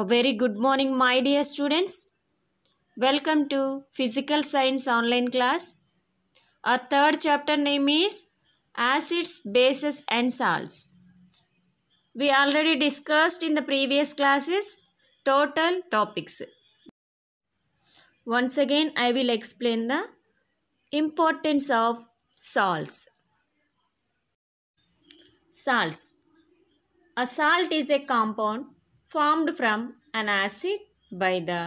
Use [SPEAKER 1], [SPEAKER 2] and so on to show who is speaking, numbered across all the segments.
[SPEAKER 1] A very good morning, my dear students. Welcome to Physical Science online class. Our third chapter name is Acids, Bases and Salts. We already discussed in the previous classes total topics. Once again, I will explain the importance of salts. Salts. A salt is a compound formed from an acid by the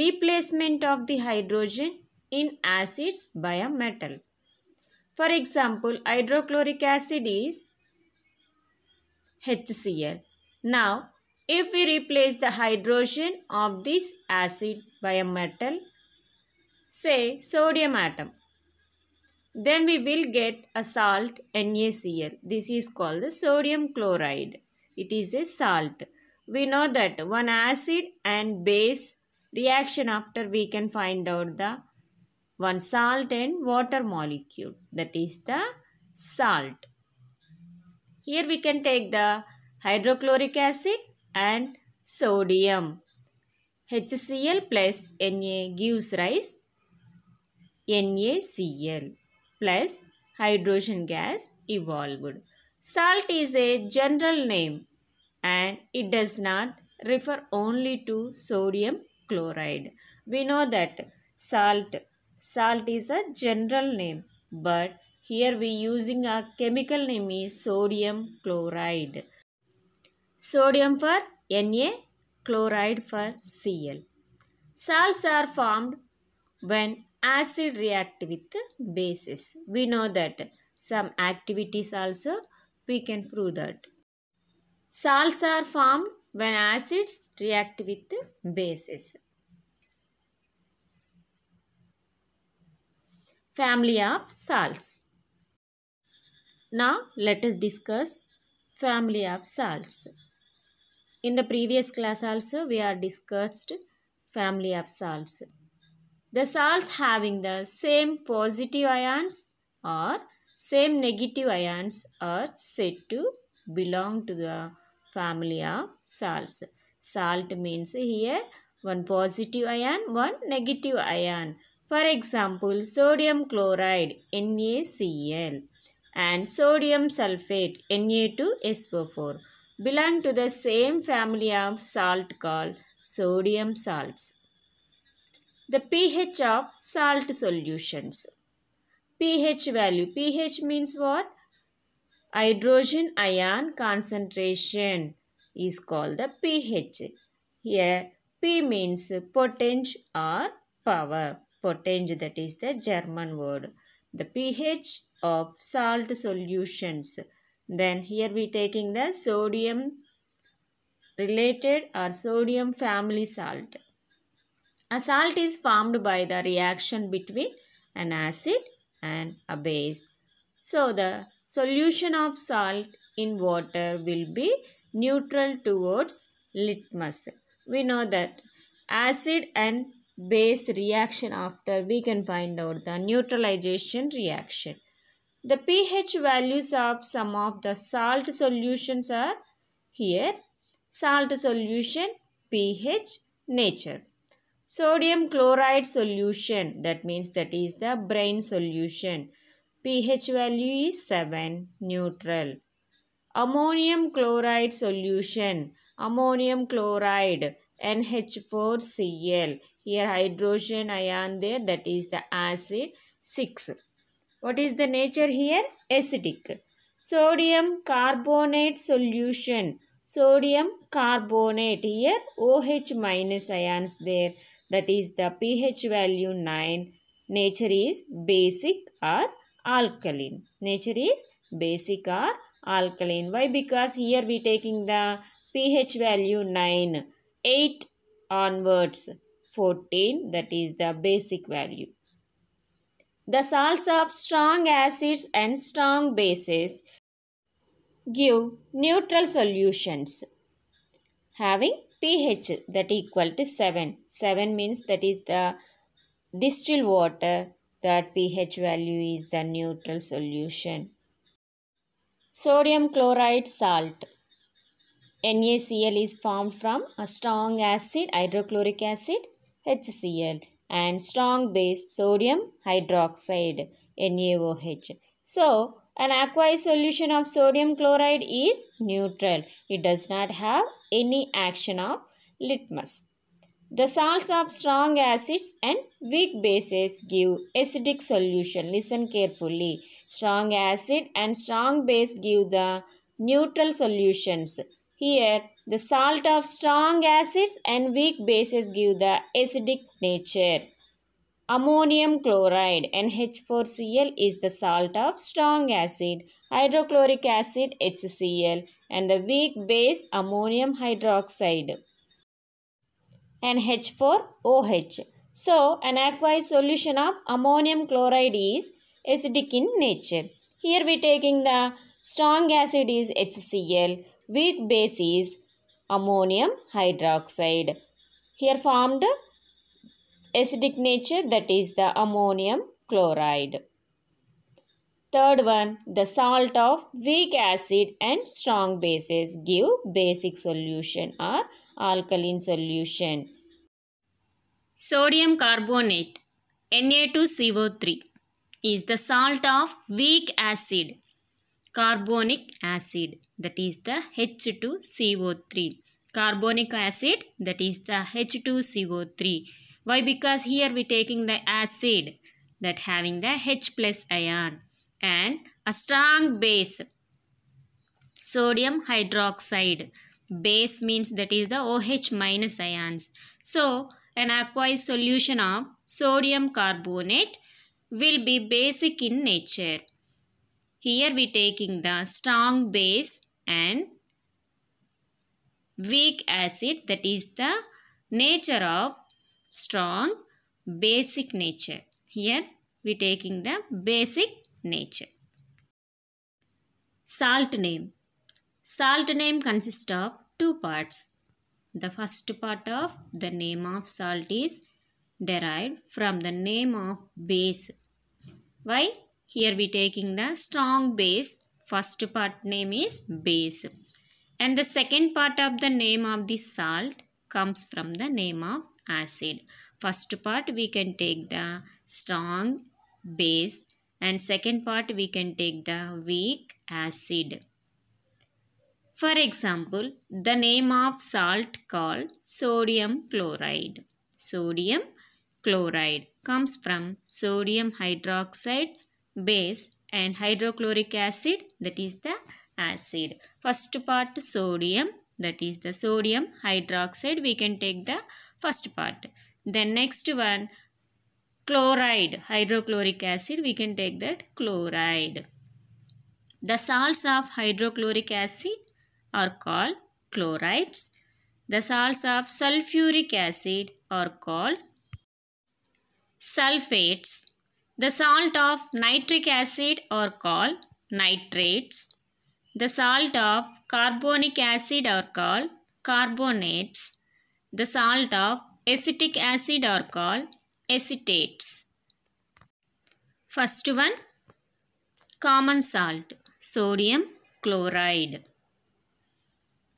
[SPEAKER 1] replacement of the hydrogen in acids by a metal. For example, hydrochloric acid is HCl. Now, if we replace the hydrogen of this acid by a metal, say sodium atom, then we will get a salt NaCl. This is called the sodium chloride. It is a salt we know that one acid and base reaction after we can find out the one salt and water molecule that is the salt. Here we can take the hydrochloric acid and sodium. HCl plus Na gives rise NaCl plus hydrogen gas evolved. Salt is a general name and it does not refer only to sodium chloride. We know that salt, salt is a general name but here we using a chemical name is sodium chloride. Sodium for Na, chloride for Cl. Salts are formed when acid react with bases. We know that some activities also we can prove that. Salts are formed when acids react with bases. Family of salts. Now let us discuss family of salts. In the previous class also we are discussed family of salts. The salts having the same positive ions or same negative ions are said to belong to the family of salts. Salt means here one positive ion, one negative ion. For example, sodium chloride NaCl and sodium sulfate Na2SO4 belong to the same family of salt called sodium salts. The pH of salt solutions. pH value. pH means what? hydrogen ion concentration is called the pH. Here P means potential or power. Potential, that is the German word. The pH of salt solutions. Then here we taking the sodium related or sodium family salt. A salt is formed by the reaction between an acid and a base. So the solution of salt in water will be neutral towards litmus. We know that acid and base reaction after we can find out the neutralization reaction. The pH values of some of the salt solutions are here. Salt solution pH nature. Sodium chloride solution that means that is the brain solution pH value is 7 neutral. Ammonium chloride solution. Ammonium chloride NH4Cl. Here hydrogen ion there that is the acid 6. What is the nature here? Acidic. Sodium carbonate solution. Sodium carbonate here OH minus ions there that is the pH value 9. Nature is basic or alkaline. Nature is basic or alkaline. Why? Because here we taking the pH value 9, 8 onwards 14 that is the basic value. The salts of strong acids and strong bases give neutral solutions having pH that equal to 7. 7 means that is the distilled water that pH value is the neutral solution. Sodium chloride salt NaCl is formed from a strong acid hydrochloric acid HCl and strong base sodium hydroxide NaOH. So, an aqueous solution of sodium chloride is neutral. It does not have any action of litmus. The salts of strong acids and weak bases give acidic solution. Listen carefully. Strong acid and strong base give the neutral solutions. Here, the salt of strong acids and weak bases give the acidic nature. Ammonium chloride NH4Cl is the salt of strong acid, hydrochloric acid HCl and the weak base ammonium hydroxide and H4OH. So, an aqueous solution of ammonium chloride is acidic in nature. Here we taking the strong acid is HCl, weak base is ammonium hydroxide. Here formed acidic nature that is the ammonium chloride. Third one, the salt of weak acid and strong bases give basic solution or alkaline solution. Sodium carbonate Na2CO3 is the salt of weak acid carbonic acid that is the H2CO3 carbonic acid that is the H2CO3 why because here we taking the acid that having the H plus ion and a strong base sodium hydroxide base means that is the OH minus ions. So an aqueous solution of sodium carbonate will be basic in nature. Here we taking the strong base and weak acid that is the nature of strong basic nature. Here we taking the basic nature. Salt name Salt name consists of two parts. The first part of the name of salt is derived from the name of base. Why? Here we taking the strong base. First part name is base. And the second part of the name of the salt comes from the name of acid. First part we can take the strong base and second part we can take the weak acid. For example, the name of salt called sodium chloride. Sodium chloride comes from sodium hydroxide base and hydrochloric acid that is the acid. First part sodium that is the sodium hydroxide we can take the first part. The next one chloride hydrochloric acid we can take that chloride. The salts of hydrochloric acid are called chlorides. The salts of sulfuric acid are called sulfates. The salt of nitric acid are called nitrates. The salt of carbonic acid are called carbonates. The salt of acetic acid are called acetates. First one, common salt, sodium chloride.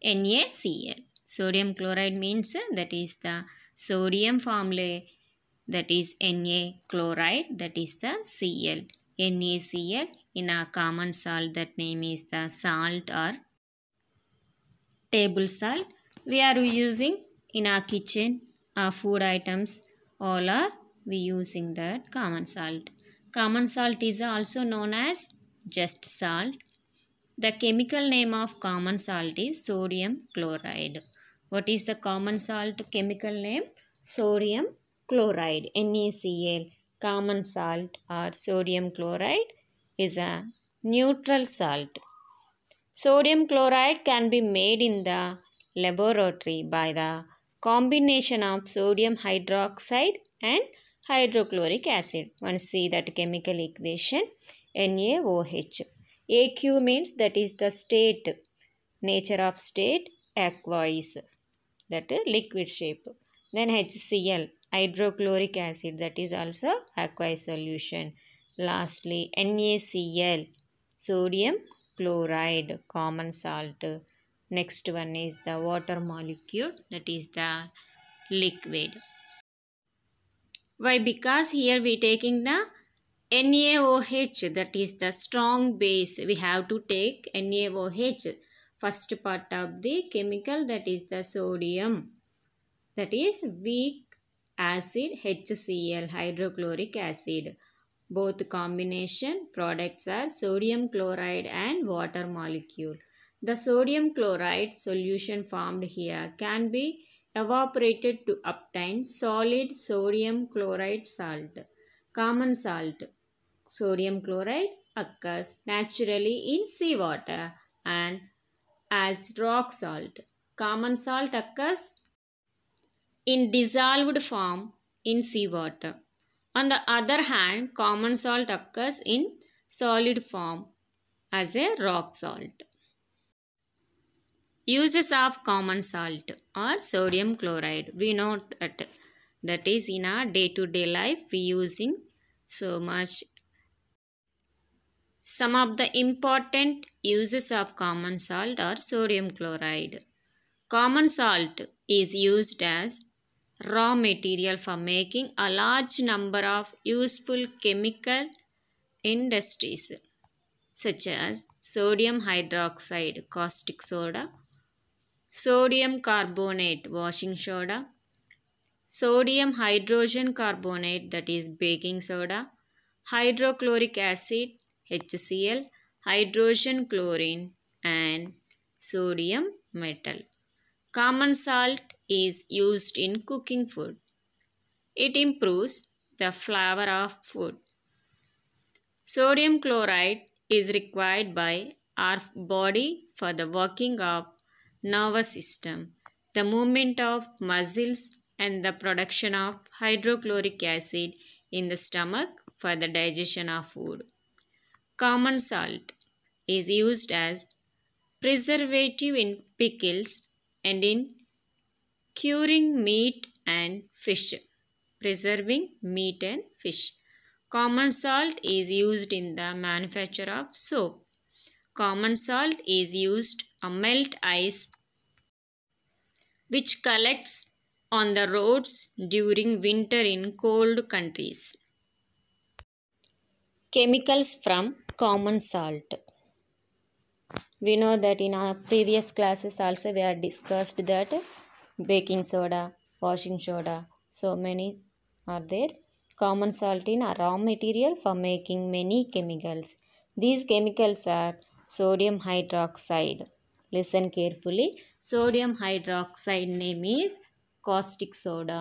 [SPEAKER 1] NaCl. Sodium chloride means uh, that is the sodium formula that is Na chloride that is the Cl. NaCl in a common salt that name is the salt or table salt. We are using in our kitchen our food items all are we using that common salt. Common salt is also known as just salt the chemical name of common salt is sodium chloride. What is the common salt chemical name? Sodium chloride, NaCl. Common salt or sodium chloride is a neutral salt. Sodium chloride can be made in the laboratory by the combination of sodium hydroxide and hydrochloric acid. One see that chemical equation NaOH. AQ means that is the state, nature of state, aqueous, that is liquid shape. Then HCl, hydrochloric acid, that is also aqueous solution. Lastly, NaCl, sodium chloride, common salt. Next one is the water molecule, that is the liquid. Why? Because here we taking the NaOH that is the strong base we have to take NaOH first part of the chemical that is the sodium that is weak acid HCl hydrochloric acid both combination products are sodium chloride and water molecule the sodium chloride solution formed here can be evaporated to obtain solid sodium chloride salt common salt sodium chloride occurs naturally in seawater and as rock salt. Common salt occurs in dissolved form in seawater. On the other hand, common salt occurs in solid form as a rock salt. Uses of common salt or sodium chloride. We know that that is in our day-to-day -day life we using so much some of the important uses of common salt are sodium chloride. Common salt is used as raw material for making a large number of useful chemical industries such as sodium hydroxide caustic soda, sodium carbonate washing soda, sodium hydrogen carbonate that is baking soda, hydrochloric acid HCl, hydrogen chlorine and sodium metal. Common salt is used in cooking food. It improves the flavor of food. Sodium chloride is required by our body for the working of nervous system, the movement of muscles and the production of hydrochloric acid in the stomach for the digestion of food. Common salt is used as preservative in pickles and in curing meat and fish. Preserving meat and fish. Common salt is used in the manufacture of soap. Common salt is used to melt ice which collects on the roads during winter in cold countries. Chemicals from common salt we know that in our previous classes also we have discussed that baking soda washing soda so many are there common salt in a raw material for making many chemicals these chemicals are sodium hydroxide listen carefully sodium hydroxide name is caustic soda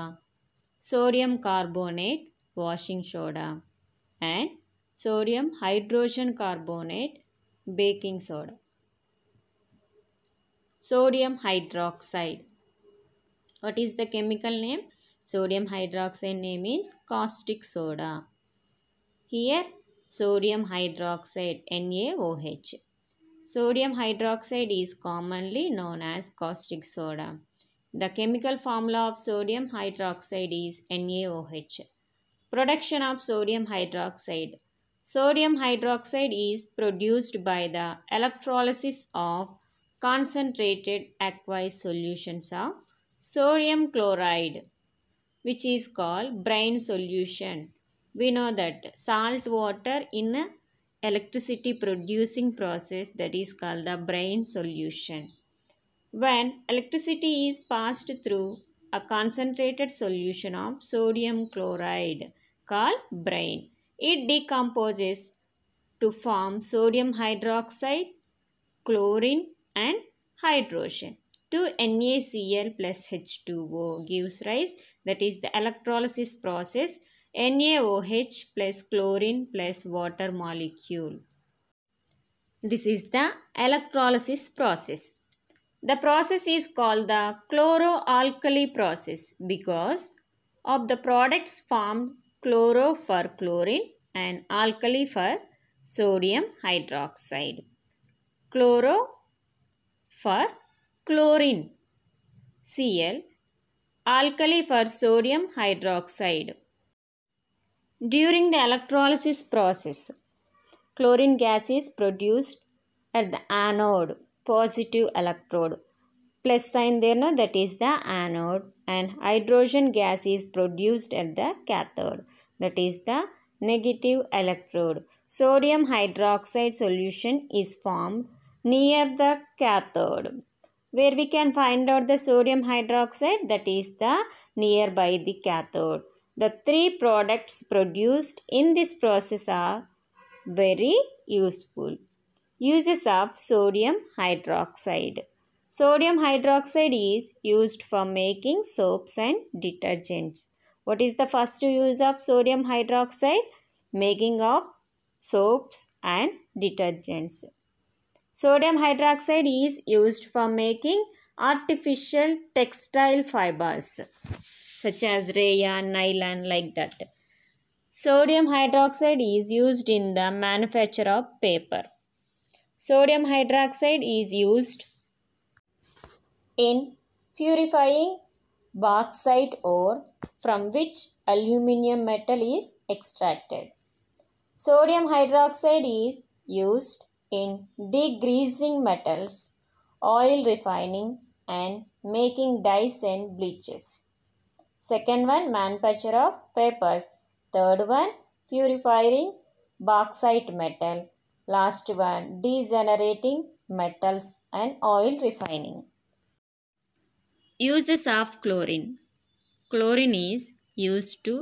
[SPEAKER 1] sodium carbonate washing soda and sodium hydrogen carbonate, baking soda, sodium hydroxide. What is the chemical name? Sodium hydroxide name is caustic soda. Here sodium hydroxide NaOH. Sodium hydroxide is commonly known as caustic soda. The chemical formula of sodium hydroxide is NaOH. Production of sodium hydroxide Sodium hydroxide is produced by the electrolysis of concentrated aqueous solutions of sodium chloride which is called brine solution. We know that salt water in electricity producing process that is called the brine solution. When electricity is passed through a concentrated solution of sodium chloride called brine it decomposes to form sodium hydroxide, chlorine and hydrogen. 2NaCl plus H2O gives rise that is the electrolysis process NaOH plus chlorine plus water molecule. This is the electrolysis process. The process is called the chloroalkali process because of the products formed chloro for chlorine and alkali for sodium hydroxide. Chloro for chlorine Cl alkali for sodium hydroxide. During the electrolysis process, chlorine gas is produced at the anode positive electrode plus sign there no that is the anode and hydrogen gas is produced at the cathode that is the negative electrode sodium hydroxide solution is formed near the cathode where we can find out the sodium hydroxide that is the nearby the cathode the three products produced in this process are very useful uses of sodium hydroxide Sodium hydroxide is used for making soaps and detergents. What is the first use of sodium hydroxide? Making of soaps and detergents. Sodium hydroxide is used for making artificial textile fibers such as rayon, nylon like that. Sodium hydroxide is used in the manufacture of paper. Sodium hydroxide is used in purifying bauxite ore from which aluminium metal is extracted. Sodium hydroxide is used in degreasing metals, oil refining and making dyes and bleaches. Second one, manufacture of papers. Third one, purifying bauxite metal. Last one, degenerating metals and oil refining. Uses of chlorine. Chlorine is used to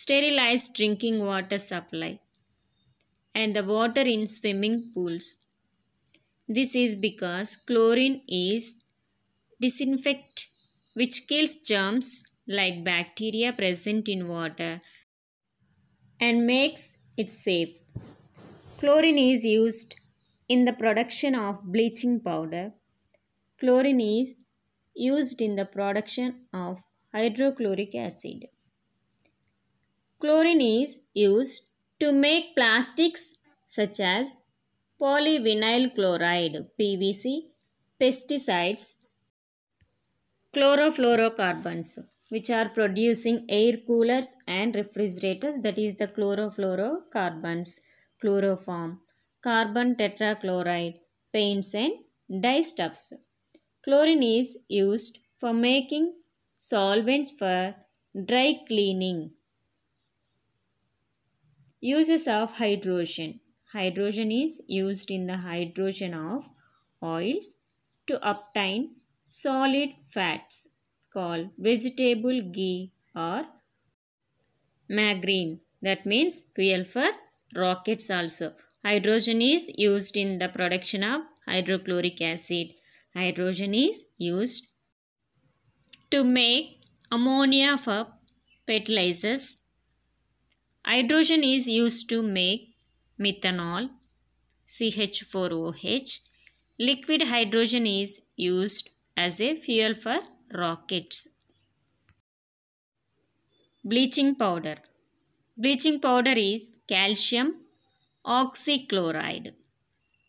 [SPEAKER 1] sterilize drinking water supply and the water in swimming pools. This is because chlorine is disinfect which kills germs like bacteria present in water and makes it safe. Chlorine is used in the production of bleaching powder. Chlorine is used in the production of hydrochloric acid. Chlorine is used to make plastics such as polyvinyl chloride PVC, pesticides, chlorofluorocarbons which are producing air coolers and refrigerators that is the chlorofluorocarbons, chloroform, carbon tetrachloride, paints and dye stuffs. Chlorine is used for making solvents for dry cleaning. Uses of hydrogen. Hydrogen is used in the hydrogen of oils to obtain solid fats called vegetable ghee or margarine. That means fuel for rockets also. Hydrogen is used in the production of hydrochloric acid Hydrogen is used to make ammonia for fertilizers. Hydrogen is used to make methanol CH4OH. Liquid hydrogen is used as a fuel for rockets. Bleaching powder. Bleaching powder is calcium oxychloride.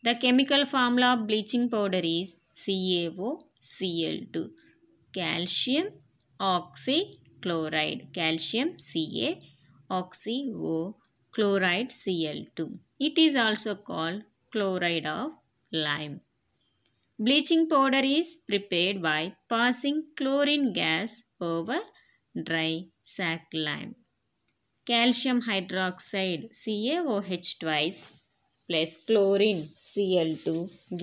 [SPEAKER 1] The chemical formula of bleaching powder is CaOCl2 calcium oxychloride calcium Ca oxyo chloride Cl2. It is also called chloride of lime. Bleaching powder is prepared by passing chlorine gas over dry sack lime. Calcium hydroxide CaOH twice plus chlorine Cl2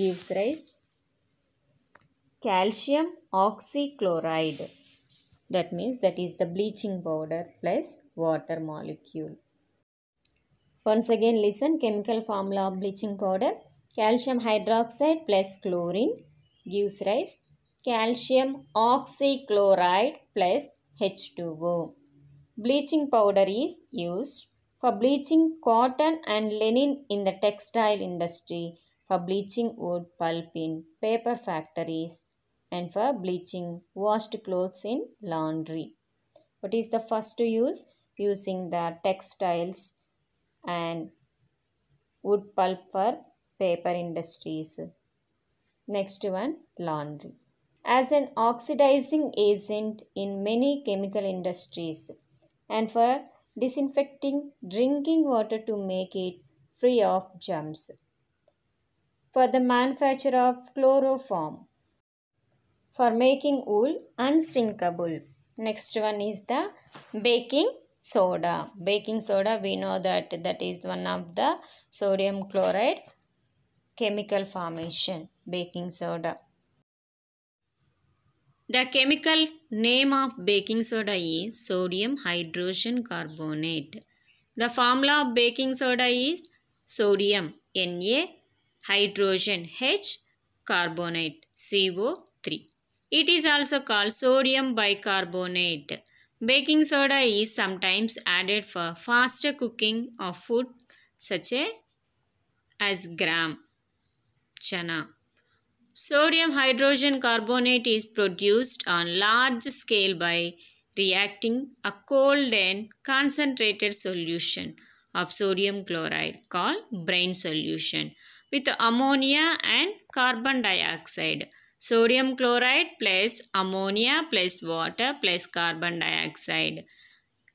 [SPEAKER 1] gives rise calcium oxychloride that means that is the bleaching powder plus water molecule once again listen chemical formula of bleaching powder calcium hydroxide plus chlorine gives rise calcium oxychloride plus H2O bleaching powder is used for bleaching cotton and linen in the textile industry for bleaching wood pulp in paper factories and for bleaching washed clothes in laundry. What is the first to use? Using the textiles and wood pulp for paper industries. Next one, laundry. As an oxidizing agent in many chemical industries and for disinfecting drinking water to make it free of germs for the manufacture of chloroform for making wool unshrinkable. Next one is the baking soda. Baking soda we know that that is one of the sodium chloride chemical formation baking soda. The chemical name of baking soda is sodium hydrogen carbonate. The formula of baking soda is sodium Na hydrogen H carbonate CO3. It is also called sodium bicarbonate. Baking soda is sometimes added for faster cooking of food such as gram chana. Sodium hydrogen carbonate is produced on large scale by reacting a cold and concentrated solution of sodium chloride called brine solution with ammonia and carbon dioxide. Sodium chloride plus ammonia plus water plus carbon dioxide.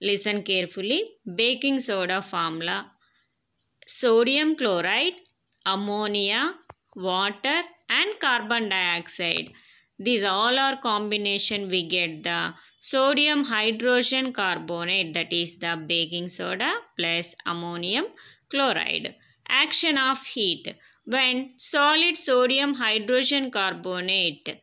[SPEAKER 1] Listen carefully. Baking soda formula. Sodium chloride, ammonia, water and carbon dioxide. These all are combination we get the sodium hydrogen carbonate that is the baking soda plus ammonium chloride. Action of heat. When solid sodium hydrogen carbonate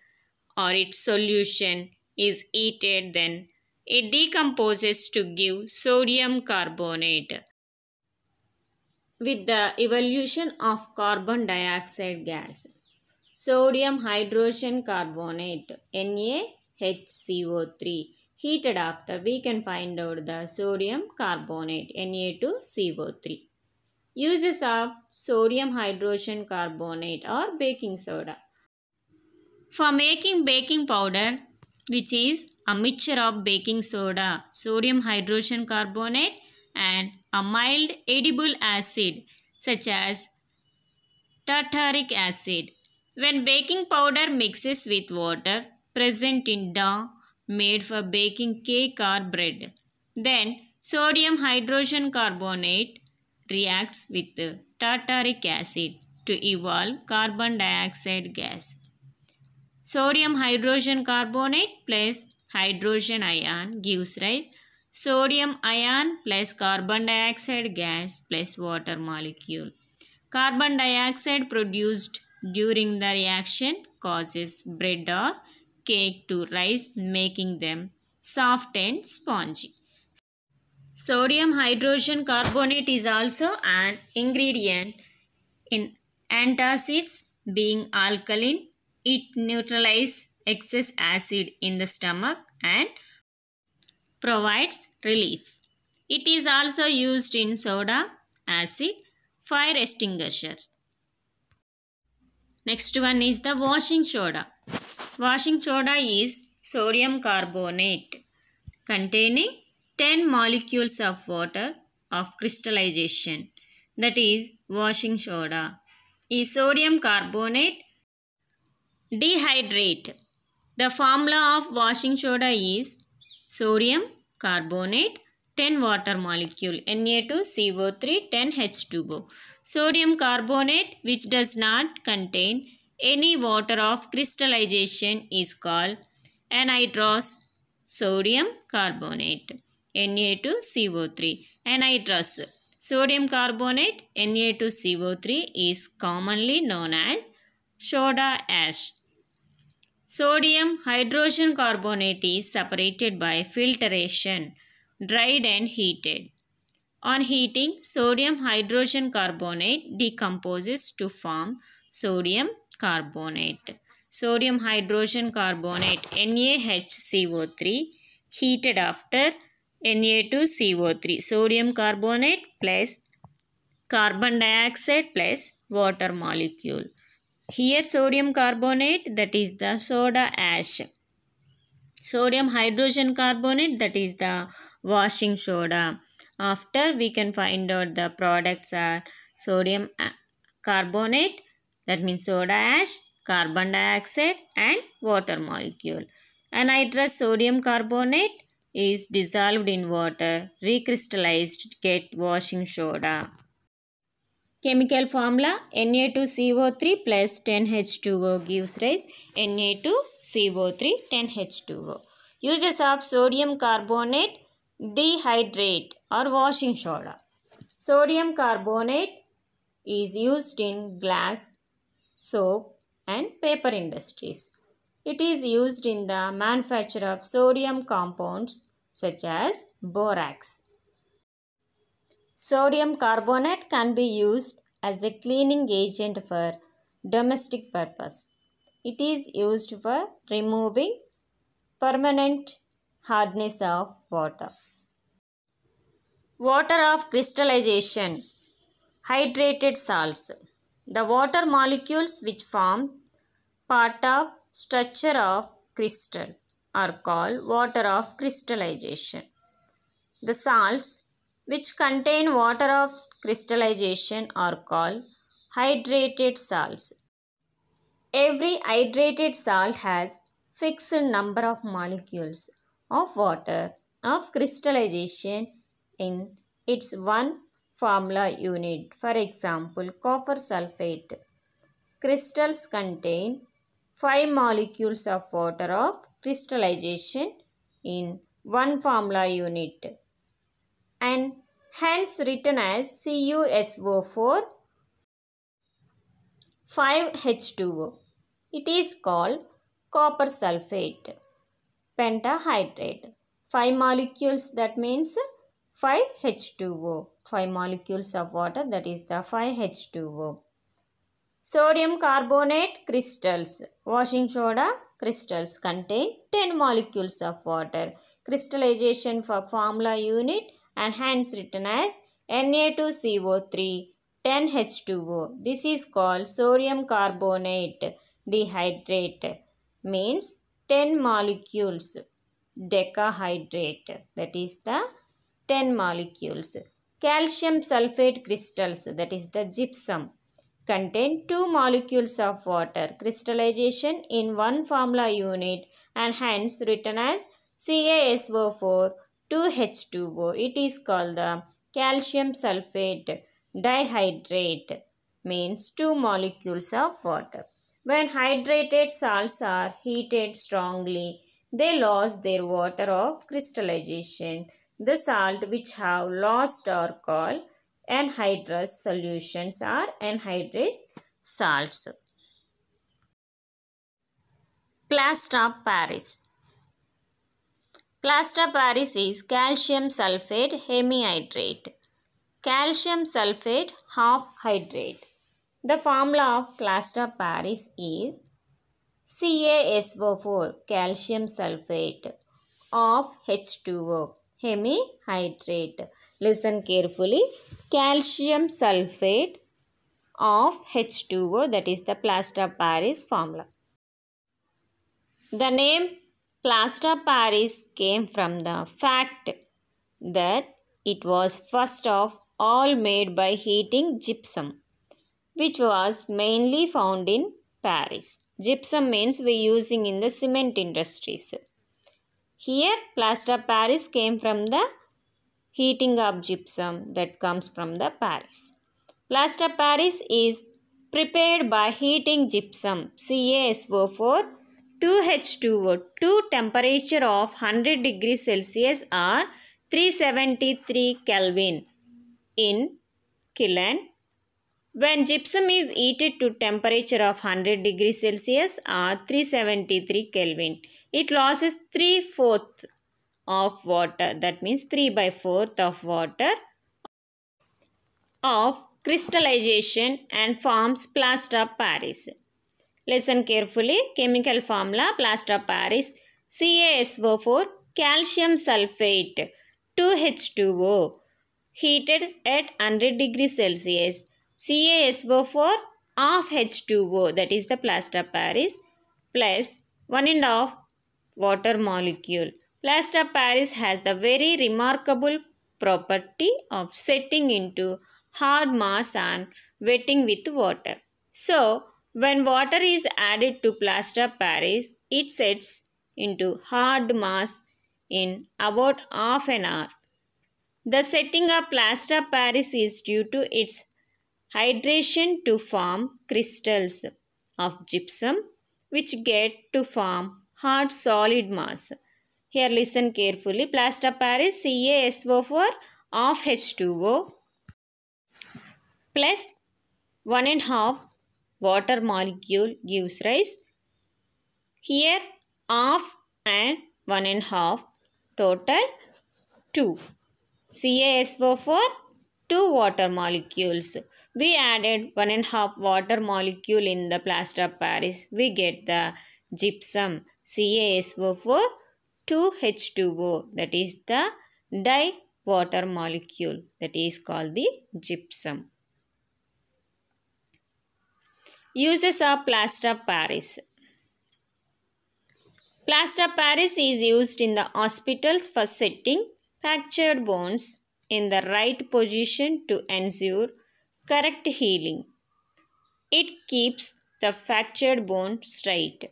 [SPEAKER 1] or its solution is heated then it decomposes to give sodium carbonate. With the evolution of carbon dioxide gas, sodium hydrogen carbonate NaHCO3 heated after we can find out the sodium carbonate Na2CO3 uses of sodium hydrogen carbonate or baking soda. For making baking powder, which is a mixture of baking soda, sodium hydrogen carbonate and a mild edible acid such as tartaric acid. When baking powder mixes with water present in dough made for baking cake or bread, then sodium hydrogen carbonate reacts with tartaric acid to evolve carbon dioxide gas. Sodium hydrogen carbonate plus hydrogen ion gives rise sodium ion plus carbon dioxide gas plus water molecule. Carbon dioxide produced during the reaction causes bread or cake to rise making them soft and spongy. Sodium hydrogen carbonate is also an ingredient in antacids being alkaline. It neutralizes excess acid in the stomach and provides relief. It is also used in soda, acid, fire extinguishers. Next one is the washing soda. Washing soda is sodium carbonate containing 10 molecules of water of crystallization that is washing soda is sodium carbonate dehydrate. The formula of washing soda is sodium carbonate 10 water molecule Na2CO3 10H2O. Sodium carbonate which does not contain any water of crystallization is called anhydrous sodium carbonate. Na2CO3 anhydrous. Sodium carbonate Na2CO3 is commonly known as soda ash. Sodium hydrogen carbonate is separated by filtration, dried and heated. On heating, sodium hydrogen carbonate decomposes to form sodium carbonate. Sodium hydrogen carbonate NaHCO3 heated after Na2CO3 sodium carbonate plus carbon dioxide plus water molecule. Here sodium carbonate that is the soda ash. Sodium hydrogen carbonate that is the washing soda. After we can find out the products are sodium uh, carbonate that means soda ash, carbon dioxide and water molecule. Anhydrous sodium carbonate is dissolved in water, recrystallized, get washing soda. Chemical formula Na2CO3 plus 10H2O gives rise Na2CO3 10H2O. Uses of sodium carbonate, dehydrate or washing soda. Sodium carbonate is used in glass, soap and paper industries. It is used in the manufacture of sodium compounds such as borax. Sodium carbonate can be used as a cleaning agent for domestic purpose. It is used for removing permanent hardness of water. Water of crystallization, hydrated salts. The water molecules which form part of structure of crystal are called water of crystallization. The salts which contain water of crystallization are called hydrated salts. Every hydrated salt has fixed number of molecules of water of crystallization in its one formula unit. For example, copper sulfate. Crystals contain 5 molecules of water of crystallization in one formula unit and hence written as CuSO4 5H2O. It is called copper sulfate pentahydrate. 5 molecules that means 5H2O. 5 molecules of water that is the 5H2O sodium carbonate crystals washing soda crystals contain 10 molecules of water crystallization for formula unit and hence written as Na2CO3 10H2O this is called sodium carbonate dehydrate means 10 molecules decahydrate that is the 10 molecules calcium sulfate crystals that is the gypsum contain two molecules of water. Crystallization in one formula unit and hence written as CaSO4 2H2O. It is called the calcium sulfate dihydrate means two molecules of water. When hydrated salts are heated strongly, they lose their water of crystallization. The salt which have lost are called anhydrous solutions or anhydrous salts. Plaster of Paris Plaster of Paris is calcium sulfate hemihydrate. Calcium sulfate half hydrate. The formula of plaster of Paris is CaSO4 calcium sulfate of H2O hemihydrate Listen carefully. Calcium sulfate of H2O that is the plaster Paris formula. The name plaster Paris came from the fact that it was first of all made by heating gypsum which was mainly found in Paris. Gypsum means we using in the cement industries. Here plaster Paris came from the heating up gypsum that comes from the Paris. Plaster Paris is prepared by heating gypsum CaSO4 2H2O O. Two temperature of 100 degrees Celsius or 373 Kelvin in kiln. When gypsum is heated to temperature of 100 degrees Celsius or 373 Kelvin, it loses 3 fourths of water that means 3 by 4th of water of crystallization and forms plaster of Paris. Listen carefully. Chemical formula plaster of Paris CaSO4 calcium sulfate 2H2O heated at 100 degrees Celsius CaSO4 of H2O that is the plaster of Paris plus 1 end of water molecule Plaster of Paris has the very remarkable property of setting into hard mass and wetting with water. So, when water is added to plaster of Paris, it sets into hard mass in about half an hour. The setting of plaster of Paris is due to its hydration to form crystals of gypsum which get to form hard solid mass. Here listen carefully. Plaster of Paris CaSO4 of H2O plus 1 and half water molecule gives rise. Here half and 1 and half total 2. CaSO4 2 water molecules. We added 1 and half water molecule in the plaster of Paris. We get the gypsum CaSO4 2H2O that is the dye water molecule that is called the gypsum. Uses of plaster Paris. Plaster Paris is used in the hospitals for setting fractured bones in the right position to ensure correct healing. It keeps the fractured bone straight.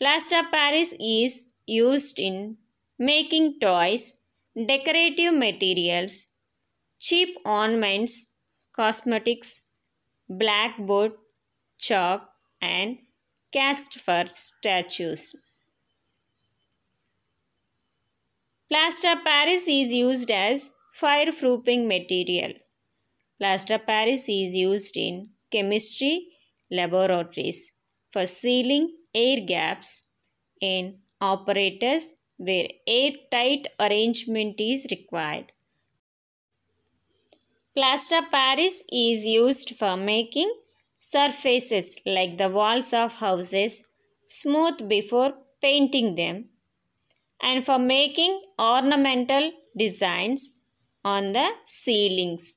[SPEAKER 1] Plaster Paris is used in making toys, decorative materials, cheap ornaments, cosmetics, blackboard, chalk, and cast for statues. Plaster Paris is used as fireproofing material. Plaster Paris is used in chemistry laboratories for sealing air gaps in operators where a tight arrangement is required. Plaster Paris is used for making surfaces like the walls of houses smooth before painting them and for making ornamental designs on the ceilings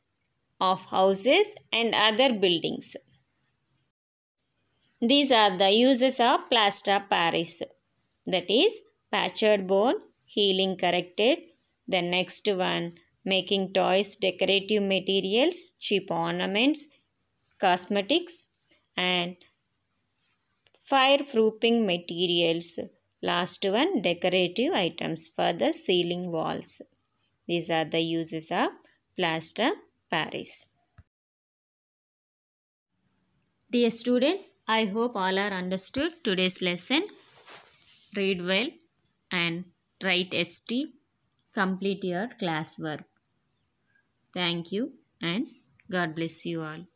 [SPEAKER 1] of houses and other buildings. These are the uses of plaster Paris that is patched bone, healing corrected. The next one, making toys, decorative materials, cheap ornaments, cosmetics and fireproofing materials. Last one, decorative items for the ceiling walls. These are the uses of plaster Paris. Dear students, I hope all are understood today's lesson read well and write ST. Complete your classwork. Thank you and God bless you all.